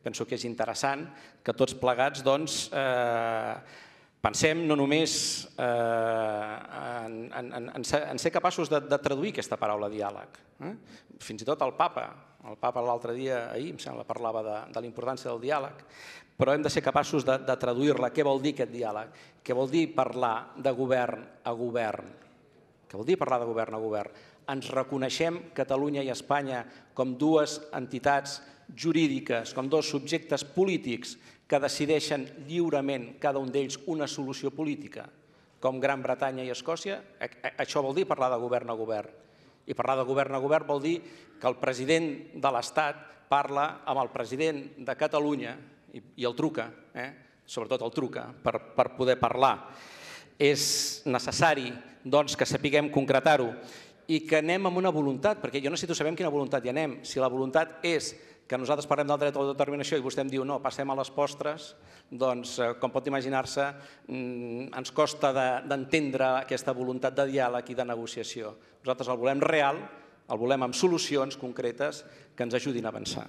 penso que és interessant que tots plegats doncs, eh, pensem no només eh, en, en, en, ser, en ser capaços de, de traduir aquesta paraula diàleg. Eh? Fins i tot el papa, el papa l'altre dia, ahir em sembla, parlava de, de l'importància del diàleg, però hem de ser capaços de, de traduir-la. Què vol dir aquest diàleg? Què vol dir parlar de govern a govern? que vol dir parlar de govern a govern, ens reconeixem Catalunya i Espanya com dues entitats jurídiques, com dos subjectes polítics que decideixen lliurement cada un d'ells una solució política, com Gran Bretanya i Escòcia, això vol dir parlar de govern a govern. I parlar de govern a govern vol dir que el president de l'Estat parla amb el president de Catalunya i, i el truca, eh? sobretot el truca, per, per poder parlar. És necessari doncs que sapiguem concretar-ho i que anem amb una voluntat, perquè jo necessito saber amb quina voluntat hi anem. Si la voluntat és que nosaltres parlem del dret a la determinació i vostè em diu no, passem a les postres, doncs, eh, com pot imaginar-se, mm, ens costa d'entendre de, aquesta voluntat de diàleg i de negociació. Nosaltres el volem real, el volem amb solucions concretes que ens ajudin a avançar.